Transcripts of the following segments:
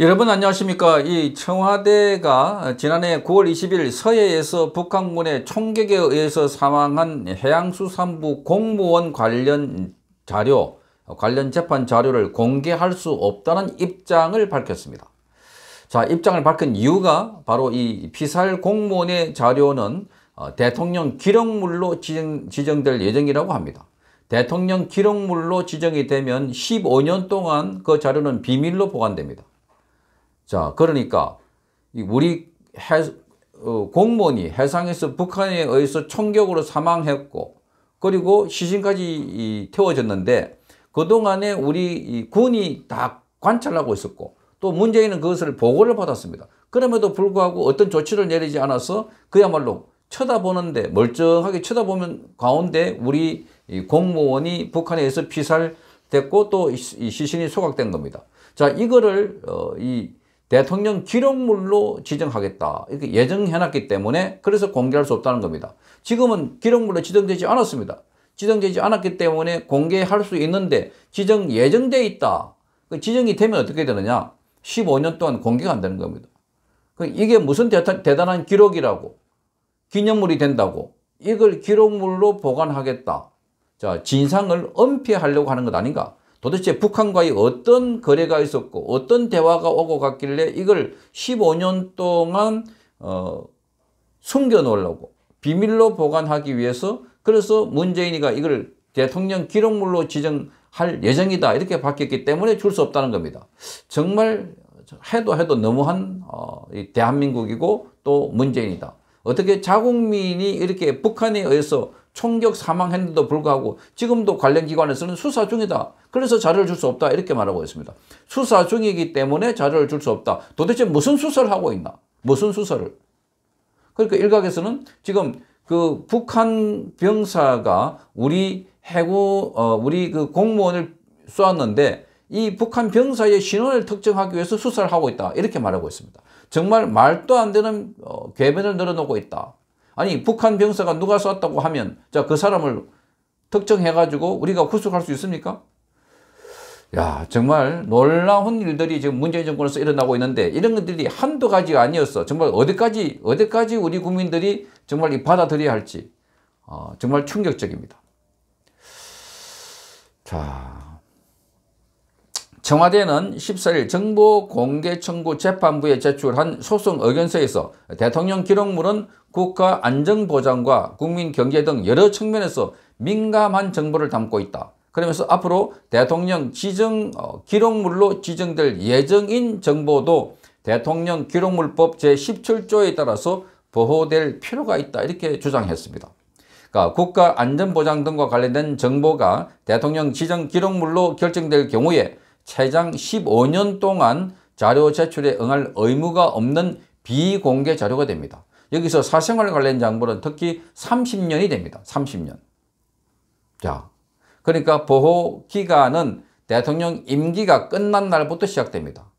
여러분 안녕하십니까 이 청와대가 지난해 9월 20일 서해에서 북한군의 총격에 의해서 사망한 해양수산부 공무원 관련 자료 관련 재판 자료를 공개할 수 없다는 입장을 밝혔습니다 자 입장을 밝힌 이유가 바로 이 피살 공무원의 자료는 어, 대통령 기록물로 지정, 지정될 예정이라고 합니다 대통령 기록물로 지정이 되면 15년 동안 그 자료는 비밀로 보관됩니다 자, 그러니까 우리 해, 어, 공무원이 해상에서 북한에 의해서 총격으로 사망했고 그리고 시신까지 이, 태워졌는데 그동안에 우리 군이 다 관찰하고 있었고 또 문재인은 그것을 보고를 받았습니다. 그럼에도 불구하고 어떤 조치를 내리지 않아서 그야말로 쳐다보는데 멀쩡하게 쳐다보면 가운데 우리 공무원이 북한에 서 피살됐고 또 시신이 소각된 겁니다. 자 이거를 어, 이 대통령 기록물로 지정하겠다. 이렇게 예정해놨기 때문에 그래서 공개할 수 없다는 겁니다. 지금은 기록물로 지정되지 않았습니다. 지정되지 않았기 때문에 공개할 수 있는데 지정 예정돼 있다. 그 지정이 되면 어떻게 되느냐? 15년 동안 공개가 안 되는 겁니다. 그 이게 무슨 대단한 기록이라고 기념물이 된다고 이걸 기록물로 보관하겠다. 자, 진상을 은폐하려고 하는 것 아닌가? 도대체 북한과의 어떤 거래가 있었고 어떤 대화가 오고 갔길래 이걸 15년 동안 어, 숨겨놓으려고 비밀로 보관하기 위해서 그래서 문재인이가 이걸 대통령 기록물로 지정할 예정이다 이렇게 바뀌었기 때문에 줄 수 없다는 겁니다. 정말 해도 해도 너무한 어, 대한민국이고 또 문재인이다. 어떻게 자국민이 이렇게 북한에 의해서 총격 사망했는데도 불구하고 지금도 관련 기관에서는 수사 중이다. 그래서 자료를 줄 수 없다. 이렇게 말하고 있습니다. 수사 중이기 때문에 자료를 줄 수 없다. 도대체 무슨 수사를 하고 있나? 무슨 수사를? 그러니까 일각에서는 지금 그 북한 병사가 우리 해고, 어, 우리 그 공무원을 쏘았는데 이 북한 병사의 신원을 특정하기 위해서 수사를 하고 있다. 이렇게 말하고 있습니다. 정말 말도 안 되는 어, 궤변을 늘어놓고 있다. 아니 북한 병사가 누가 쐈다고 하면 자그 사람을 특정해가지고 우리가 구속할 수 있습니까? 야 정말 놀라운 일들이 지금 문재인 정권에서 일어나고 있는데 이런 것들이 한두 가지가 아니었어. 정말 어디까지 어디까지 우리 국민들이 정말 받아들여야 할지 어, 정말 충격적입니다. 자 청와대는 14일 정보공개청구 재판부에 제출한 소송 의견서에서 대통령 기록물은 국가 안정보장과 국민경제 등 여러 측면에서 민감한 정보를 담고 있다. 그러면서 앞으로 대통령 지정 어, 기록물로 지정될 예정인 정보도 대통령 기록물법 제17조에 따라서 보호될 필요가 있다 이렇게 주장했습니다. 그러니까 국가 안전보장 등과 관련된 정보가 대통령 지정 기록물로 결정될 경우에 최장 15년 동안 자료 제출에 응할 의무가 없는 비공개 자료가 됩니다. 여기서 사생활 관련 장부는 특히 30년이 됩니다. 30년. 자, 그러니까 보호기간은 대통령 임기가 끝난 날부터 시작됩니다.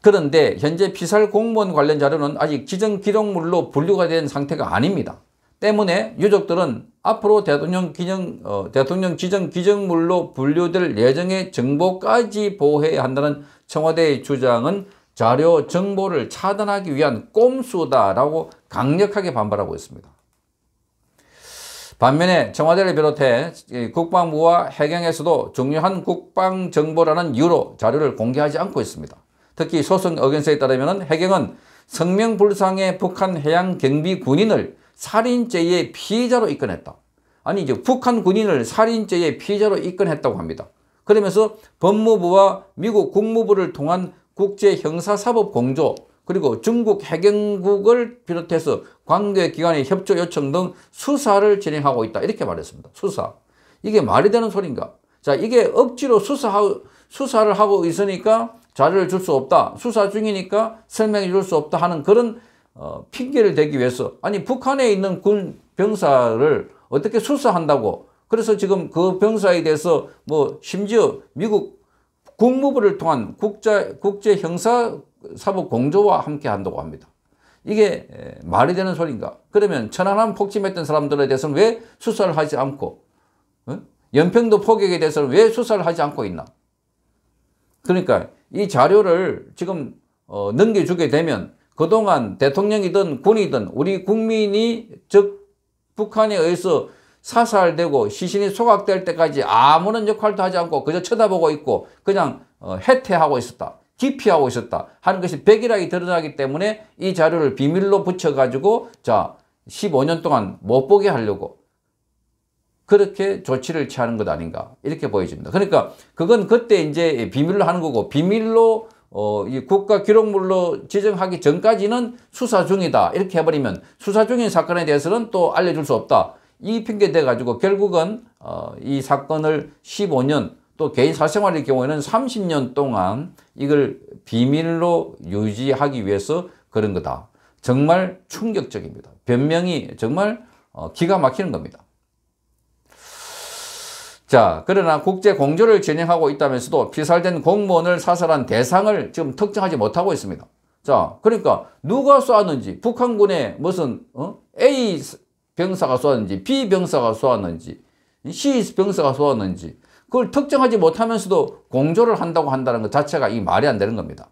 그런데 현재 피살 공무원 관련 자료는 아직 지정 기록물로 분류가 된 상태가 아닙니다. 때문에 유족들은 앞으로 대통령 기정, 어, 대통령 지정 기정물로 분류될 예정의 정보까지 보호해야 한다는 청와대의 주장은 자료 정보를 차단하기 위한 꼼수다라고 강력하게 반발하고 있습니다. 반면에 청와대를 비롯해 국방부와 해경에서도 중요한 국방정보라는 이유로 자료를 공개하지 않고 있습니다. 특히 소송 의견서에 따르면 해경은 성명불상의 북한 해양경비 군인을 살인죄의 피해자로 입건했다. 아니 이제 북한 군인을 살인죄의 피해자로 입건했다고 합니다. 그러면서 법무부와 미국 국무부를 통한 국제형사사법공조 그리고 중국 해경국을 비롯해서 관계기관의 협조 요청 등 수사를 진행하고 있다. 이렇게 말했습니다. 수사. 이게 말이 되는 소린가? 자, 이게 억지로 수사 수사를 하고 있으니까 자료를 줄 수 없다. 수사 중이니까 설명해 줄 수 없다 하는 그런 어, 핑계를 대기 위해서 아니 북한에 있는 군 병사를 어떻게 수사한다고 그래서 지금 그 병사에 대해서 뭐 심지어 미국 국무부를 통한 국제, 국제 형사 사법 공조와 함께 한다고 합니다. 이게 말이 되는 소린가? 그러면 천안함 폭침했던 사람들에 대해서는 왜 수사를 하지 않고 응? 어? 연평도 포격에 대해서는 왜 수사를 하지 않고 있나? 그러니까 이 자료를 지금 어, 넘겨주게 되면 그동안 대통령이든 군이든 우리 국민이 즉 북한에 의해서 사살되고 시신이 소각될 때까지 아무런 역할도 하지 않고 그저 쳐다보고 있고 그냥 어, 해태하고 있었다. 기피하고 있었다 하는 것이 백일하게 드러나기 때문에 이 자료를 비밀로 붙여가지고 자 15년 동안 못 보게 하려고 그렇게 조치를 취하는 것 아닌가 이렇게 보여집니다. 그러니까 그건 그때 이제 비밀로 하는 거고 비밀로 어, 이 국가 기록물로 지정하기 전까지는 수사 중이다. 이렇게 해버리면 수사 중인 사건에 대해서는 또 알려줄 수 없다. 이 핑계 돼가지고 결국은 어, 이 사건을 15년 또 개인 사생활의 경우에는 30년 동안 이걸 비밀로 유지하기 위해서 그런 거다. 정말 충격적입니다. 변명이 정말 어, 기가 막히는 겁니다. 자, 그러나 국제 공조를 진행하고 있다면서도 피살된 공무원을 사살한 대상을 지금 특정하지 못하고 있습니다. 자, 그러니까 누가 쏘았는지, 북한군의 무슨 어? A 병사가 쏘았는지, B 병사가 쏘았는지, C 병사가 쏘았는지 그걸 특정하지 못하면서도 공조를 한다고 한다는 것 자체가 이 말이 안 되는 겁니다.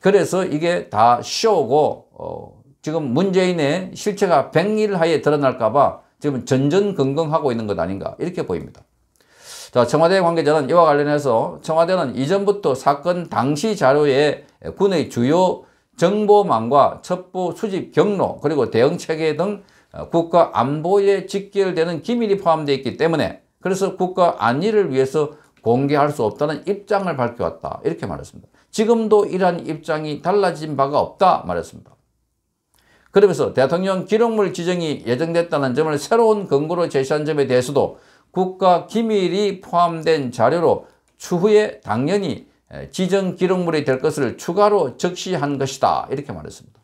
그래서 이게 다 쇼고 어, 지금 문재인의 실체가 백일하에 드러날까 봐 지금 전전긍긍하고 있는 것 아닌가 이렇게 보입니다. 자, 청와대 관계자는 이와 관련해서 청와대는 이전부터 사건 당시 자료에 군의 주요 정보망과 첩보 수집 경로 그리고 대응체계 등 국가 안보에 직결되는 기밀이 포함되어 있기 때문에 그래서 국가 안위를 위해서 공개할 수 없다는 입장을 밝혀왔다 이렇게 말했습니다. 지금도 이러한 입장이 달라진 바가 없다 말했습니다. 그러면서 대통령 기록물 지정이 예정됐다는 점을 새로운 근거로 제시한 점에 대해서도 국가 기밀이 포함된 자료로 추후에 당연히 지정 기록물이 될 것을 추가로 적시한 것이다 이렇게 말했습니다.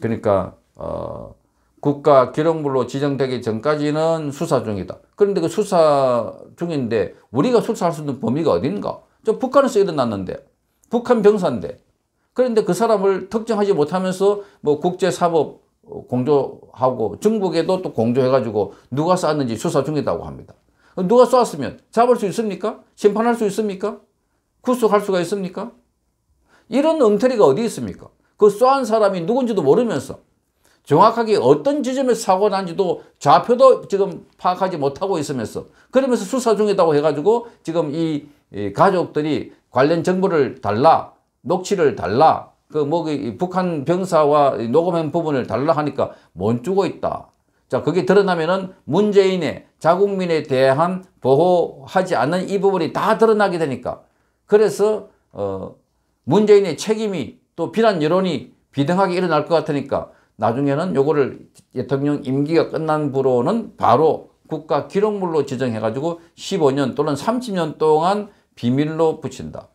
그러니까 어, 국가 기록물로 지정되기 전까지는 수사 중이다. 그런데 그 수사 중인데 우리가 수사할 수 있는 범위가 어딘가? 저 북한에서 일어났는데 북한 병사인데 그런데 그 사람을 특정하지 못하면서 뭐 국제사법 공조하고 중국에도 또 공조해가지고 누가 쐈는지 수사 중이라고 합니다. 누가 쐈으면 잡을 수 있습니까? 심판할 수 있습니까? 구속할 수가 있습니까? 이런 엉터리가 어디 있습니까? 그 쏘한 사람이 누군지도 모르면서 정확하게 어떤 지점에 사고 난지도 좌표도 지금 파악하지 못하고 있으면서 그러면서 수사 중이라고 해가지고 지금 이 가족들이 관련 정보를 달라 녹취를 달라. 그 뭐 그 북한 병사와 녹음한 부분을 달라 하니까 못 주고 있다. 자, 그게 드러나면은 문재인의 자국민에 대한 보호하지 않는 이 부분이 다 드러나게 되니까 그래서 어 문재인의 책임이 또 비난 여론이 비등하게 일어날 것 같으니까 나중에는 요거를 대통령 임기가 끝난 후로는 바로 국가 기록물로 지정해가지고 15년 또는 30년 동안 비밀로 붙인다.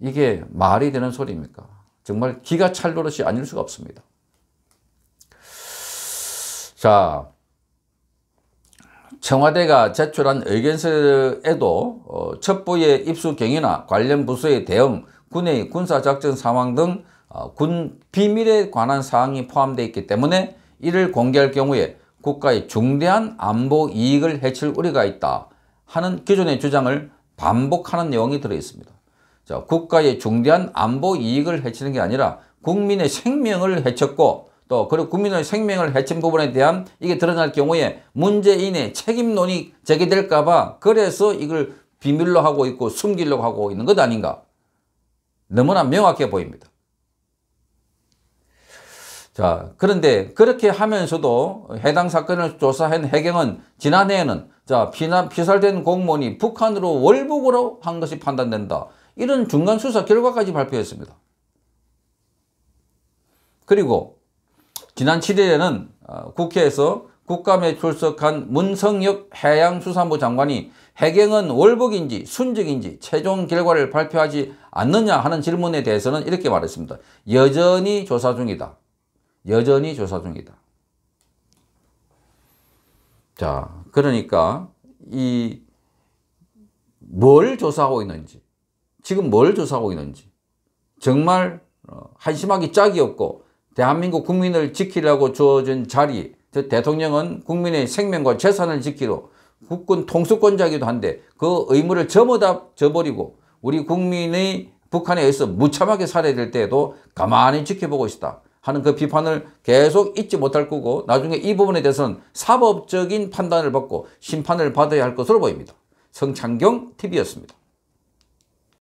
이게 말이 되는 소리입니까? 정말 기가 찰 노릇이 아닐 수가 없습니다. 자, 청와대가 제출한 의견서에도 어, 첩보의 입수 경위나 관련 부서의 대응, 군의 군사작전 상황 등군 어, 비밀에 관한 사항이 포함되어 있기 때문에 이를 공개할 경우에 국가의 중대한 안보 이익을 해칠 우려가 있다 하는 기존의 주장을 반복하는 내용이 들어있습니다. 자, 국가의 중대한 안보 이익을 해치는 게 아니라 국민의 생명을 해쳤고 또 그리고 국민의 생명을 해친 부분에 대한 이게 드러날 경우에 문재인의 책임론이 제기될까 봐 그래서 이걸 비밀로 하고 있고 숨기려고 하고 있는 것 아닌가 너무나 명확해 보입니다. 자, 그런데 그렇게 하면서도 해당 사건을 조사한 해경은 지난해에는 자, 피난, 피살된 공무원이 북한으로 월북으로 한 것이 판단된다. 이런 중간 수사 결과까지 발표했습니다. 그리고 지난 7일에는 어, 국회에서 국감에 출석한 문성혁 해양수산부 장관이 해경은 월북인지 순직인지 최종 결과를 발표하지 않느냐 하는 질문에 대해서는 이렇게 말했습니다. 여전히 조사 중이다. 여전히 조사 중이다. 자, 그러니까 이 뭘 조사하고 있는지 지금 뭘 조사하고 있는지 정말 어, 한심하기 짝이 없고 대한민국 국민을 지키려고 주어진 자리 대통령은 국민의 생명과 재산을 지키러 국군 통수권자기도 이 한데 그 의무를 저어다 저버리고 우리 국민의 북한에 의해서 무참하게 살해될 때에도 가만히 지켜보고 있다 하는 그 비판을 계속 잊지 못할 거고 나중에 이 부분에 대해서는 사법적인 판단을 받고 심판을 받아야 할 것으로 보입니다. 성창경 TV였습니다.